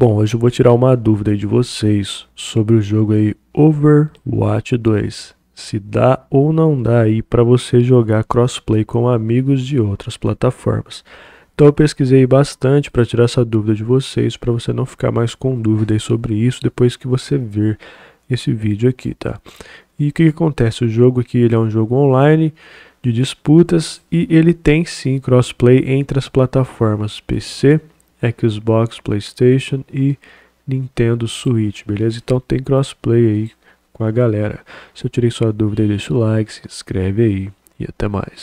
Bom, hoje eu vou tirar uma dúvida de vocês sobre o jogo aí Overwatch 2. Se dá ou não dá aí para você jogar crossplay com amigos de outras plataformas. Então eu pesquisei bastante para tirar essa dúvida de vocês, para você não ficar mais com dúvida sobre isso depois que você ver esse vídeo aqui, tá? E o que, que acontece? O jogo aqui ele é um jogo online de disputas e ele tem sim crossplay entre as plataformas PC, Xbox, PlayStation e Nintendo Switch, beleza? Então tem crossplay aí com a galera. Se eu tirei sua dúvida, deixa o like, se inscreve aí e até mais.